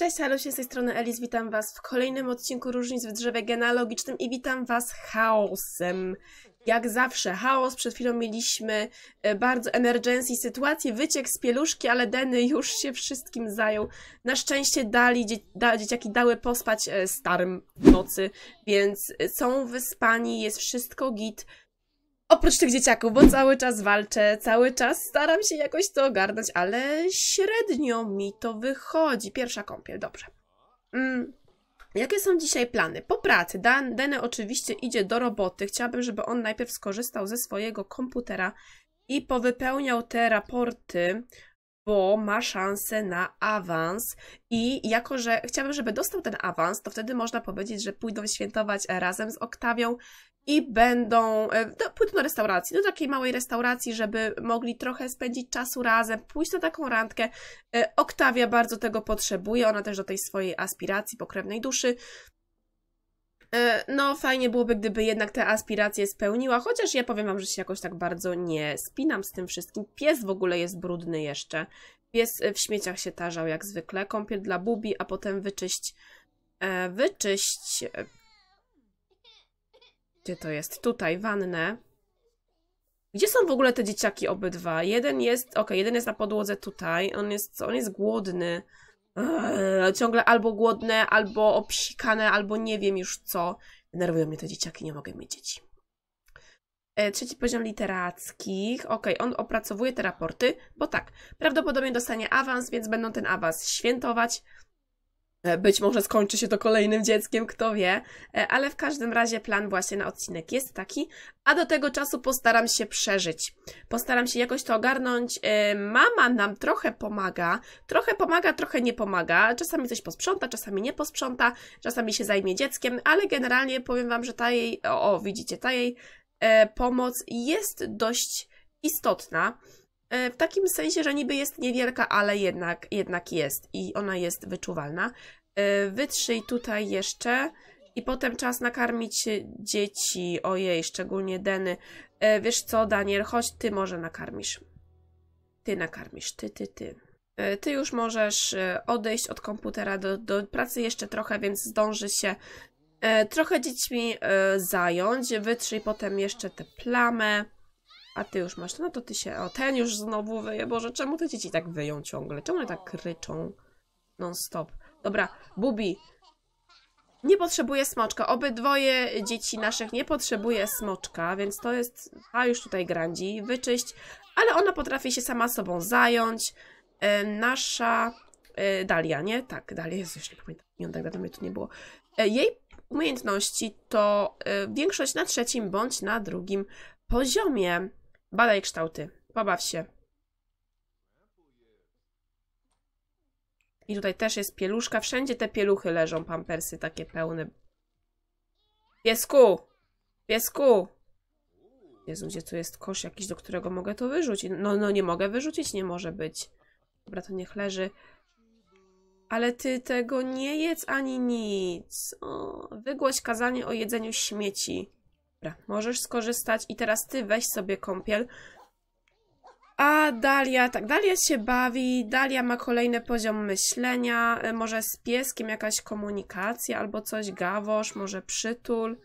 Cześć, halo, z tej strony Elis, witam Was w kolejnym odcinku Różnic w drzewie genealogicznym i witam Was chaosem. Jak zawsze, chaos, przed chwilą mieliśmy e, bardzo emergency sytuację, wyciek z pieluszki, ale Deny już się wszystkim zajął. Na szczęście dali, dzie da, dzieciaki dały pospać e, starym w nocy, więc są wyspani, jest wszystko git. Oprócz tych dzieciaków, bo cały czas walczę, cały czas staram się jakoś to ogarnąć, ale średnio mi to wychodzi. Pierwsza kąpiel, dobrze. Mm. Jakie są dzisiaj plany? Po pracy Dan, Dene oczywiście idzie do roboty. Chciałabym, żeby on najpierw skorzystał ze swojego komputera i powypełniał te raporty, bo ma szansę na awans. I jako, że chciałabym, żeby dostał ten awans, to wtedy można powiedzieć, że pójdą świętować razem z Oktawią i będą e, do, pójdą do restauracji, do takiej małej restauracji, żeby mogli trochę spędzić czasu razem, pójść na taką randkę. E, Oktawia bardzo tego potrzebuje, ona też do tej swojej aspiracji pokrewnej duszy. E, no, fajnie byłoby, gdyby jednak te aspiracje spełniła, chociaż ja powiem Wam, że się jakoś tak bardzo nie spinam z tym wszystkim. Pies w ogóle jest brudny jeszcze. Pies w śmieciach się tarzał jak zwykle. Kąpiel dla Bubi, a potem wyczyść, wyczyść gdzie to jest? Tutaj, wannę. Gdzie są w ogóle te dzieciaki obydwa? Jeden jest, okej, okay, jeden jest na podłodze tutaj, on jest, on jest głodny. Eee, ciągle albo głodne, albo obsikane, albo nie wiem już co. Denerwują mnie te dzieciaki, nie mogę mieć dzieci. Eee, trzeci poziom literackich. okej, on opracowuje te raporty, bo tak, prawdopodobnie dostanie awans, więc będą ten awans świętować. E, być może skończy się to kolejnym dzieckiem, kto wie, e, ale w każdym razie plan właśnie na odcinek jest taki, a do tego czasu postaram się przeżyć. Postaram się jakoś to ogarnąć. E, mama nam trochę pomaga, trochę pomaga, trochę nie pomaga. Czasami coś posprząta, czasami nie posprząta, czasami się zajmie dzieckiem, ale generalnie powiem Wam, że ta jej, o, o widzicie, ta jej pomoc jest dość istotna. W takim sensie, że niby jest niewielka, ale jednak, jednak jest i ona jest wyczuwalna. Y, wytrzyj tutaj jeszcze. I potem czas nakarmić dzieci. Ojej, szczególnie Deny. Y, wiesz co, Daniel, chodź, ty może nakarmisz. Ty nakarmisz, ty, ty, ty. Y, ty już możesz odejść od komputera do, do pracy jeszcze trochę, więc zdąży się trochę dziećmi zająć. Wytrzyj potem jeszcze tę plamę. A ty już masz, no to ty się, o ten już znowu wyje. Boże, czemu te dzieci tak wyją ciągle? Czemu one tak kryczą non stop? Dobra, Bubi. Nie potrzebuje smoczka. Obydwoje dzieci naszych nie potrzebuje smoczka, więc to jest... Ta już tutaj grandzi. Wyczyść. Ale ona potrafi się sama sobą zająć. E, nasza... E, Dalia, nie? Tak, Dalia. jest. już nie pamiętam. Nie, tak dawno mnie tu nie było. E, jej umiejętności to e, większość na trzecim bądź na drugim poziomie. Badaj kształty. Pobaw się. I tutaj też jest pieluszka. Wszędzie te pieluchy leżą, pampersy takie pełne. Piesku! Piesku! Jezu, gdzie tu jest kosz jakiś, do którego mogę to wyrzucić? No, no nie mogę wyrzucić, nie może być. Dobra, to niech leży. Ale ty tego nie jedz ani nic. O, wygłoś kazanie o jedzeniu śmieci. Dobra, możesz skorzystać i teraz ty weź sobie kąpiel. A Dalia, tak, Dalia się bawi, Dalia ma kolejny poziom myślenia, e, może z pieskiem jakaś komunikacja albo coś, gawosz, może przytul.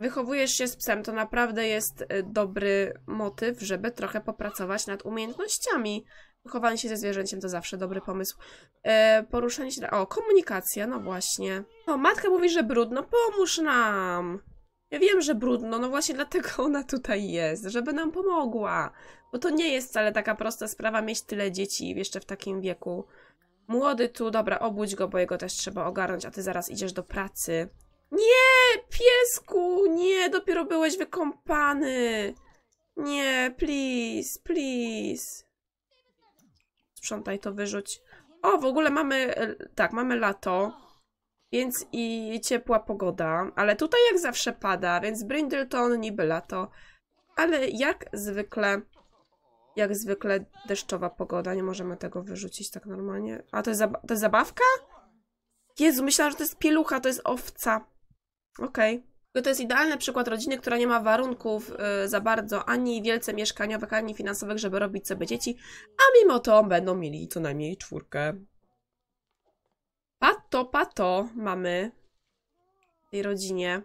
Wychowujesz się z psem, to naprawdę jest e, dobry motyw, żeby trochę popracować nad umiejętnościami. Wychowanie się ze zwierzęciem to zawsze dobry pomysł. E, poruszanie się... O, komunikacja, no właśnie. O, matka mówi, że brudno, pomóż nam! Ja wiem, że brudno, no właśnie dlatego ona tutaj jest, żeby nam pomogła. Bo to nie jest wcale taka prosta sprawa mieć tyle dzieci jeszcze w takim wieku. Młody tu, dobra, obudź go, bo jego też trzeba ogarnąć, a ty zaraz idziesz do pracy. Nie, piesku, nie, dopiero byłeś wykąpany. Nie, please, please. Sprzątaj to, wyrzuć. O, w ogóle mamy, e, tak, mamy lato więc i ciepła pogoda. Ale tutaj jak zawsze pada, więc Brindleton niby lato, ale jak zwykle, jak zwykle deszczowa pogoda. Nie możemy tego wyrzucić tak normalnie. A to jest, zaba to jest zabawka? Jezu, myślałam, że to jest pielucha, to jest owca. Okej. Okay. To jest idealny przykład rodziny, która nie ma warunków y, za bardzo ani wielce mieszkaniowych, ani finansowych, żeby robić sobie dzieci, a mimo to będą mieli co najmniej czwórkę topa to mamy w tej rodzinie.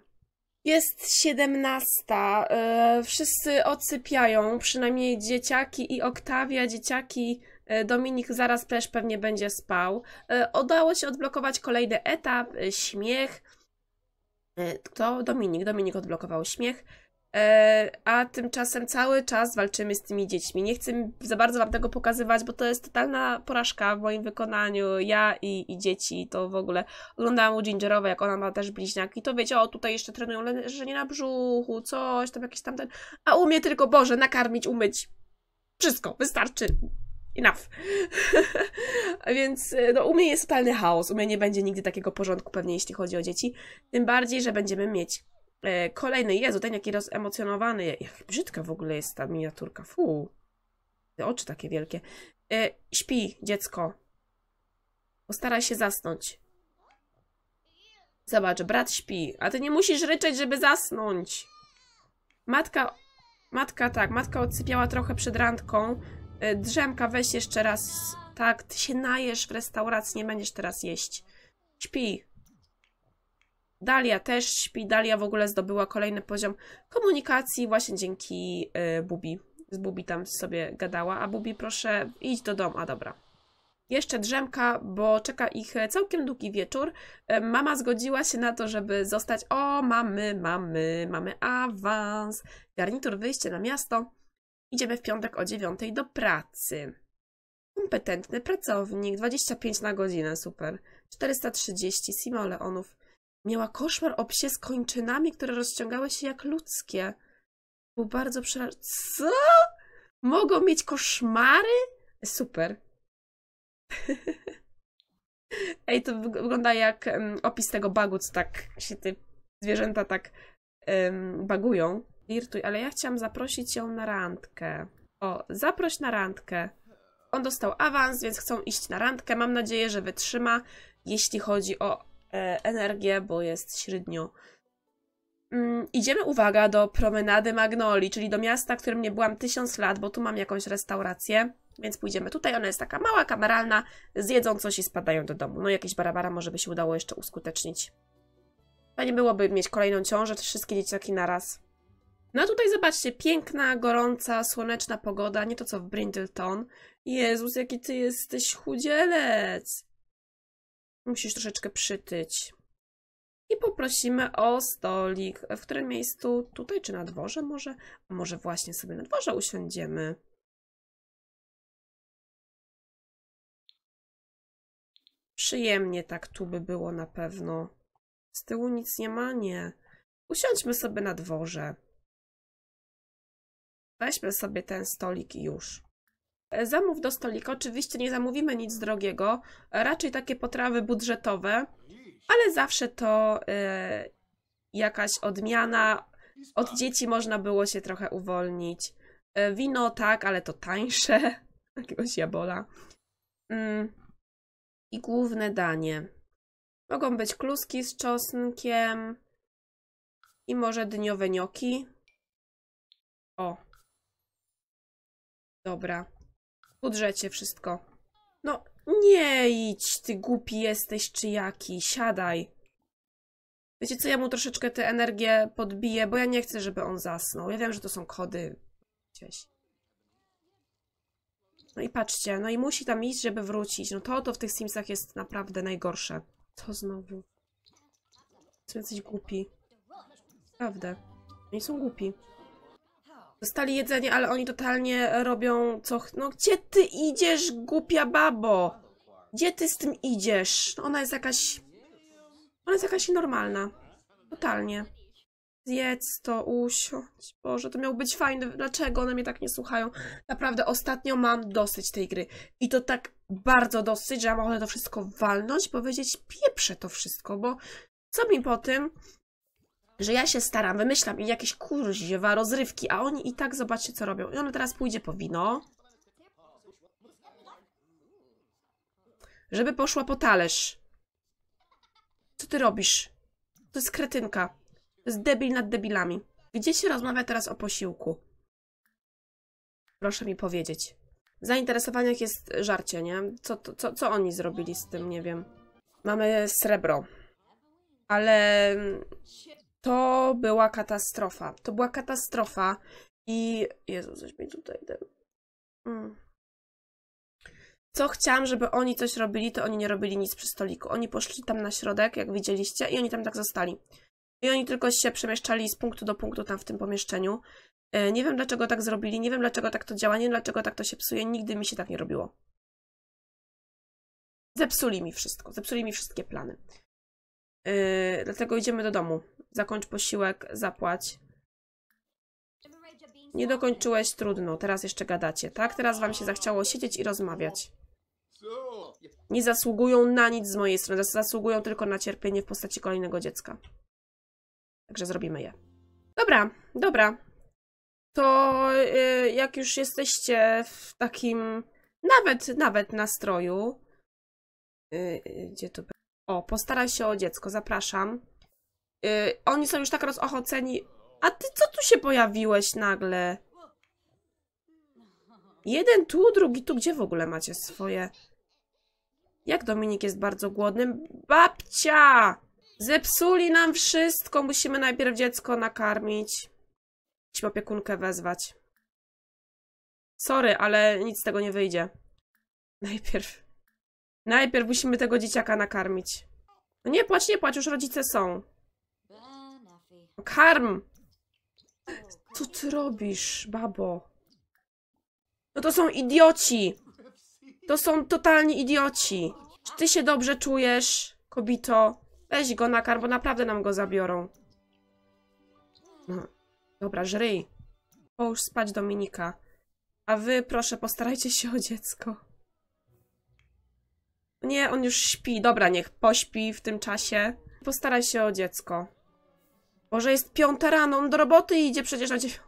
Jest 17. E, wszyscy odsypiają, przynajmniej dzieciaki i Oktawia, dzieciaki. E, Dominik zaraz też pewnie będzie spał. E, udało się odblokować kolejny etap, śmiech. To Dominik, Dominik odblokował śmiech. E, a tymczasem cały czas walczymy z tymi dziećmi. Nie chcę za bardzo wam tego pokazywać, bo to jest totalna porażka w moim wykonaniu. Ja i, i dzieci to w ogóle. Oglądałam u Gingerowe, jak ona ma też bliźniaki, to wiecie, o tutaj jeszcze trenują leżenie na brzuchu, coś tam, jakiś tamten. A umie tylko, Boże, nakarmić, umyć. Wszystko, wystarczy. Enough. Więc e, no, u mnie jest totalny chaos. U mnie nie będzie nigdy takiego porządku, pewnie jeśli chodzi o dzieci. Tym bardziej, że będziemy mieć E, kolejny, Jezu, ten jaki rozemocjonowany. Jak brzydka w ogóle jest ta miniaturka. Fu. Te oczy takie wielkie. E, śpi, dziecko. Postaraj się zasnąć. Zobacz, brat śpi, a ty nie musisz ryczeć, żeby zasnąć. Matka, matka tak, matka odsypiała trochę przed randką. E, drzemka, weź jeszcze raz. Tak, ty się najesz w restauracji, nie będziesz teraz jeść. Śpi. Dalia też śpi. Dalia w ogóle zdobyła kolejny poziom komunikacji właśnie dzięki y, Bubi. Z Bubi tam sobie gadała, a Bubi proszę idź do domu. A dobra. Jeszcze drzemka, bo czeka ich całkiem długi wieczór. Y, mama zgodziła się na to, żeby zostać. O, mamy, mamy, mamy awans. Garnitur, wyjście na miasto. Idziemy w piątek o dziewiątej do pracy. Kompetentny pracownik, 25 na godzinę, super. 430 simoleonów. Miała koszmar o psie z kończynami, które rozciągały się jak ludzkie. Był bardzo przerażony. Co? Mogą mieć koszmary? Super. Ej, to wygląda jak um, opis tego bagu, co tak się te zwierzęta tak um, bagują. Irtuj, ale ja chciałam zaprosić ją na randkę. O, zaproś na randkę. On dostał awans, więc chcą iść na randkę. Mam nadzieję, że wytrzyma, jeśli chodzi o E, energię, bo jest średnio. Mm, idziemy, uwaga, do promenady Magnoli, czyli do miasta, w którym nie byłam tysiąc lat, bo tu mam jakąś restaurację, więc pójdziemy tutaj. Ona jest taka mała, kameralna, zjedzą coś i spadają do domu. No jakieś barabara może by się udało jeszcze uskutecznić. Fajnie byłoby mieć kolejną ciążę, te wszystkie dzieciaki naraz. No tutaj zobaczcie, piękna, gorąca, słoneczna pogoda, nie to co w Brindleton. Jezus, jaki ty jesteś chudzielec! Musisz troszeczkę przytyć. I poprosimy o stolik. W którym miejscu? Tutaj czy na dworze może? A może właśnie sobie na dworze usiądziemy. Przyjemnie tak tu by było na pewno. Z tyłu nic nie ma? Nie. Usiądźmy sobie na dworze. Weźmy sobie ten stolik już. E, zamów do stolika. Oczywiście nie zamówimy nic drogiego, e, raczej takie potrawy budżetowe, ale zawsze to y, jakaś odmiana. Od dzieci można było się trochę uwolnić. Y, wino tak, ale to tańsze. Jakiegoś jabola. Mm. I główne danie. Mogą być kluski z czosnkiem i może dniowe nioki. O. Dobra budżecie wszystko. No, nie idź, ty głupi jesteś czy jaki, siadaj. Wiecie co, ja mu troszeczkę tę energię podbiję, bo ja nie chcę, żeby on zasnął. Ja wiem, że to są kody gdzieś. No i patrzcie, no i musi tam iść, żeby wrócić. No to, to w tych Simsach jest naprawdę najgorsze. Co znowu? Są jacyś głupi. Prawda. Oni są głupi. Dostali jedzenie, ale oni totalnie robią co... No gdzie ty idziesz, głupia babo? Gdzie ty z tym idziesz? No, ona jest jakaś... Ona jest jakaś normalna. Totalnie. Zjedz to, usiądź. Boże, to miał być fajne. Dlaczego one mnie tak nie słuchają? Naprawdę, ostatnio mam dosyć tej gry. I to tak bardzo dosyć, że ja mogę to wszystko walnąć, powiedzieć pieprze to wszystko, bo co mi po tym, że ja się staram, wymyślam i jakieś kurziwa rozrywki, a oni i tak zobaczcie, co robią. I ono teraz pójdzie po wino. Żeby poszła po talerz. Co ty robisz? To jest kretynka. To jest debil nad debilami. Gdzie się rozmawia teraz o posiłku? Proszę mi powiedzieć. W zainteresowaniach jest żarcie, nie? Co, co, co oni zrobili z tym, nie wiem. Mamy srebro. Ale to była katastrofa. To była katastrofa. I. Jezu, coś mi tutaj. Tak- mm. Co chciałam, żeby oni coś robili, to oni nie robili nic przy stoliku. Oni poszli tam na środek, jak widzieliście, i oni tam tak zostali. I oni tylko się przemieszczali z punktu do punktu tam w tym pomieszczeniu. E, nie wiem, dlaczego tak zrobili, nie wiem, dlaczego tak to działa, nie wiem, dlaczego tak to się psuje. Nigdy mi się tak nie robiło. Zepsuli mi wszystko, zepsuli mi wszystkie plany. Yy, dlatego idziemy do domu. Zakończ posiłek, zapłać. Nie dokończyłeś, trudno. Teraz jeszcze gadacie, tak? Teraz wam się zachciało siedzieć i rozmawiać. Nie zasługują na nic z mojej strony. Zasługują tylko na cierpienie w postaci kolejnego dziecka. Także zrobimy je. Dobra, dobra. To yy, jak już jesteście w takim nawet, nawet nastroju, yy, gdzie to o, postaraj się o dziecko, zapraszam. Yy, oni są już tak rozochoceni. A ty co tu się pojawiłeś nagle? Jeden tu, drugi tu. Gdzie w ogóle macie swoje? Jak Dominik jest bardzo głodny? Babcia! Zepsuli nam wszystko. Musimy najpierw dziecko nakarmić. Musimy opiekunkę wezwać. Sorry, ale nic z tego nie wyjdzie. Najpierw Najpierw musimy tego dzieciaka nakarmić. No nie płacz, nie płacz, już rodzice są. Karm! Co ty robisz, babo? No to są idioci! To są totalni idioci! Czy ty się dobrze czujesz, kobito? Weź go na karm, bo naprawdę nam go zabiorą. No. Dobra, żryj. Połóż spać Dominika. A wy, proszę, postarajcie się o dziecko. Nie, on już śpi. Dobra, niech pośpi w tym czasie. Postaraj się o dziecko. Boże, jest piąta rano, on do roboty idzie przecież na dziewiątą.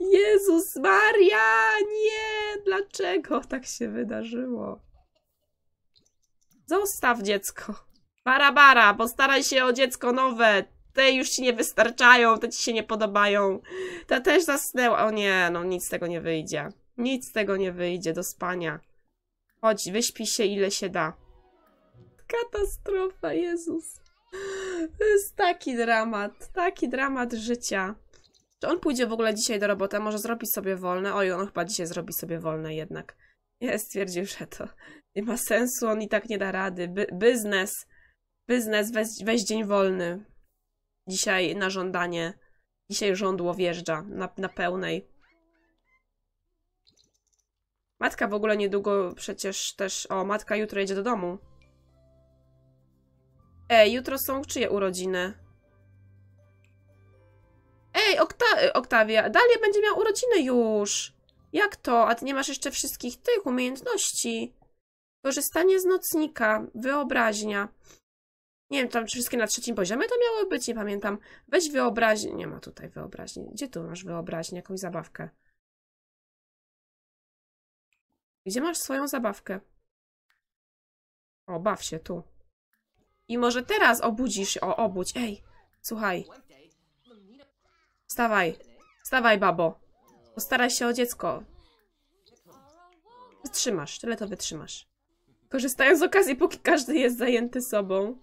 Jezus Maria, nie! Dlaczego tak się wydarzyło? Zostaw dziecko. Barabara, postaraj się o dziecko nowe. Te już ci nie wystarczają, te ci się nie podobają. Ta też zasnęła. O nie, no nic z tego nie wyjdzie. Nic z tego nie wyjdzie do spania. Chodź, wyśpi się ile się da. Katastrofa, Jezus. To jest taki dramat, taki dramat życia. Czy on pójdzie w ogóle dzisiaj do roboty? Może zrobić sobie wolne? Oj, on chyba dzisiaj zrobi sobie wolne jednak. Nie, stwierdził, że to nie ma sensu, on i tak nie da rady. By biznes, biznes, weź, weź dzień wolny. Dzisiaj na żądanie, dzisiaj rządło wjeżdża na, na pełnej. Matka w ogóle niedługo przecież też... O, matka jutro jedzie do domu. Ej, jutro są czyje urodziny? Ej, Okta Oktawia, Dalia będzie miała urodziny już. Jak to? A ty nie masz jeszcze wszystkich tych umiejętności. Korzystanie z nocnika, wyobraźnia. Nie wiem, tam wszystkie na trzecim poziomie to miały być, nie pamiętam. Weź wyobraźnię. Nie ma tutaj wyobraźni. Gdzie tu masz wyobraźnię? Jakąś zabawkę. Gdzie masz swoją zabawkę? O, baw się tu. I może teraz obudzisz, o, obudź. Ej, słuchaj. Wstawaj. Wstawaj, babo. Postaraj się o dziecko. Wytrzymasz, tyle to wytrzymasz. Korzystając z okazji, póki każdy jest zajęty sobą.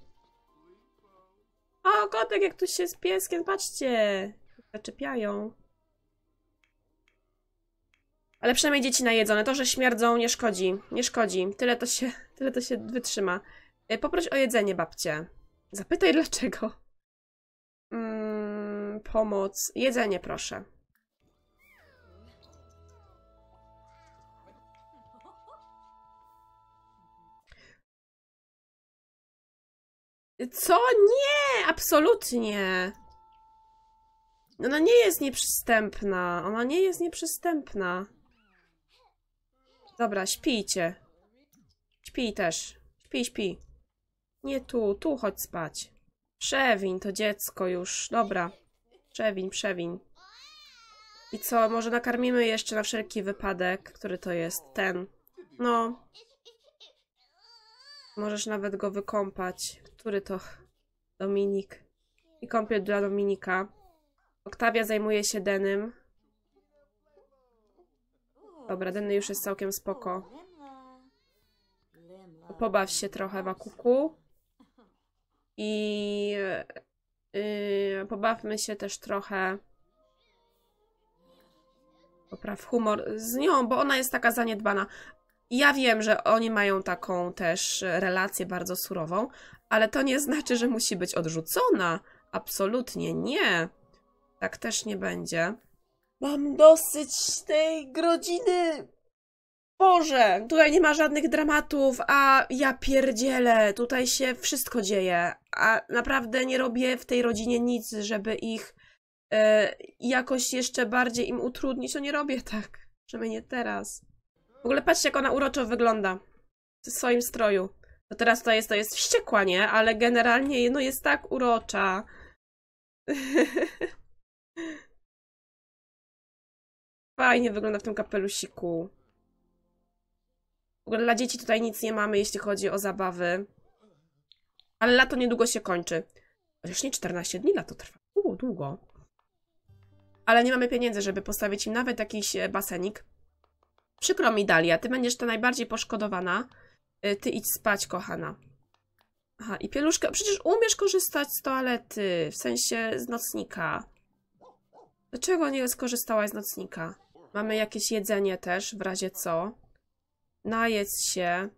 O, kotek, jak tu się z pieskiem, patrzcie. Zaczepiają. Ale przynajmniej dzieci najedzone. To, że śmierdzą, nie szkodzi. Nie szkodzi. Tyle to się, tyle to się wytrzyma. E, poproś o jedzenie, babcie. Zapytaj dlaczego. Mm, pomoc. Jedzenie, proszę. Co? Nie! Absolutnie! Ona nie jest nieprzystępna. Ona nie jest nieprzystępna. Dobra, śpijcie. Śpij też. Śpij, śpij. Nie tu, tu chodź spać. Przewin to dziecko już. Dobra. Przewin, przewin. I co, może nakarmimy jeszcze na wszelki wypadek, który to jest? Ten. No. Możesz nawet go wykąpać. Który to? Dominik. I kąpiel dla Dominika. Oktawia zajmuje się Denym. Dobra, denny już jest całkiem spoko. Pobaw się trochę, Wakuku. I yy, pobawmy się też trochę. Popraw humor z nią, bo ona jest taka zaniedbana. Ja wiem, że oni mają taką też relację bardzo surową, ale to nie znaczy, że musi być odrzucona. Absolutnie nie. Tak też nie będzie. Mam dosyć tej grodziny. Boże, tutaj nie ma żadnych dramatów, a ja pierdzielę, tutaj się wszystko dzieje, a naprawdę nie robię w tej rodzinie nic, żeby ich y, jakoś jeszcze bardziej im utrudnić, no nie robię tak, przynajmniej nie teraz. W ogóle patrzcie, jak ona uroczo wygląda w swoim stroju. To no teraz to jest, to jest wściekła, nie? Ale generalnie no jest tak urocza. Fajnie wygląda w tym kapelusiku. W ogóle dla dzieci tutaj nic nie mamy, jeśli chodzi o zabawy. Ale lato niedługo się kończy. Chociaż nie 14 dni lato trwa. Długo, długo. Ale nie mamy pieniędzy, żeby postawić im nawet jakiś e, basenik. Przykro mi, Dalia, ty będziesz ta najbardziej poszkodowana. E, ty idź spać, kochana. Aha, i pieluszka. Przecież umiesz korzystać z toalety, w sensie z nocnika. Dlaczego nie skorzystałaś z nocnika? Mamy jakieś jedzenie też, w razie co. Najedz się.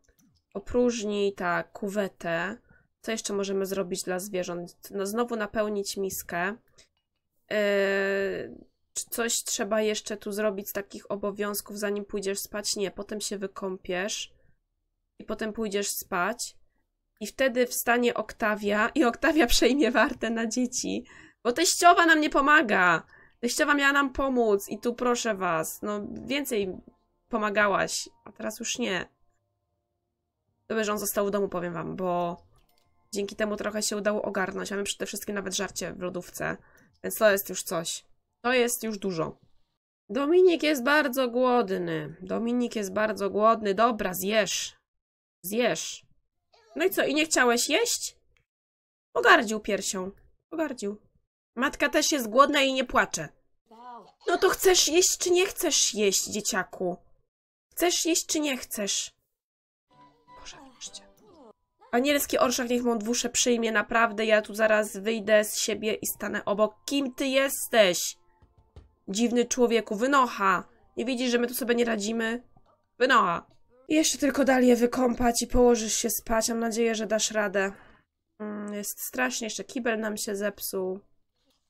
Opróżnij, tak, kuwetę. Co jeszcze możemy zrobić dla zwierząt? No, znowu napełnić miskę. Yy, coś trzeba jeszcze tu zrobić z takich obowiązków, zanim pójdziesz spać? Nie, potem się wykąpiesz i potem pójdziesz spać. I wtedy wstanie Oktawia i Oktawia przejmie wartę na dzieci. Bo teściowa nam nie pomaga. Teściowa miała nam pomóc i tu proszę was. No więcej pomagałaś, a teraz już nie. Dobrze, że on został w domu, powiem wam, bo dzięki temu trochę się udało ogarnąć. Mamy przede wszystkim nawet żarcie w lodówce, więc to jest już coś. To jest już dużo. Dominik jest bardzo głodny. Dominik jest bardzo głodny. Dobra, zjesz. Zjesz. No i co, i nie chciałeś jeść? Pogardził piersią. Pogardził. Matka też jest głodna i nie płacze. No to chcesz jeść czy nie chcesz jeść, dzieciaku? Chcesz jeść czy nie chcesz? Boże, wreszcie. Anielski orszak niech mą dwusze przyjmie, naprawdę ja tu zaraz wyjdę z siebie i stanę obok. Kim ty jesteś? Dziwny człowieku, wynocha! Nie widzisz, że my tu sobie nie radzimy? Wynocha! Jeszcze tylko dalej je wykąpać i położysz się spać, mam nadzieję, że dasz radę. Mm, jest strasznie, jeszcze kibel nam się zepsuł.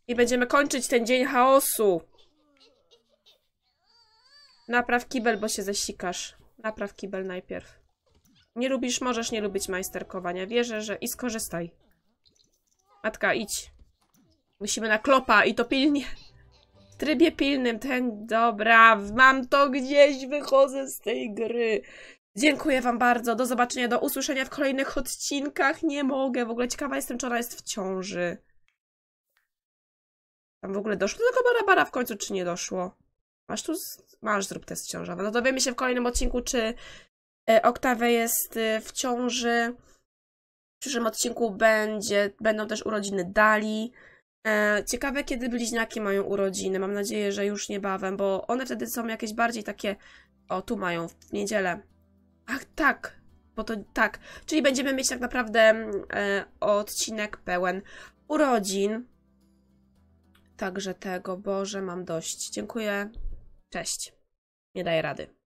I będziemy kończyć ten dzień chaosu. Napraw kibel, bo się zesikasz. Napraw kibel najpierw. Nie lubisz, możesz nie lubić majsterkowania. Wierzę, że... I skorzystaj. Matka, idź. Musimy na klopa i to pilnie. W trybie pilnym ten... Dobra, mam to gdzieś, wychodzę z tej gry. Dziękuję wam bardzo, do zobaczenia, do usłyszenia w kolejnych odcinkach. Nie mogę, w ogóle ciekawa jestem, czy ona jest w ciąży. Tam w ogóle doszło do tego Barabara w końcu, czy nie doszło? Masz tu, masz, zrób test ciążowy. No dowiemy się w kolejnym odcinku, czy e, Oktawę jest e, w ciąży. W przyszłym odcinku będzie, będą też urodziny Dali. E, ciekawe, kiedy bliźniaki mają urodziny. Mam nadzieję, że już niebawem, bo one wtedy są jakieś bardziej takie. O, tu mają, w niedzielę. Ach, tak, bo to tak. Czyli będziemy mieć tak naprawdę mm, e, odcinek pełen urodzin. Także tego, Boże, mam dość. Dziękuję. Cześć. Nie daję rady.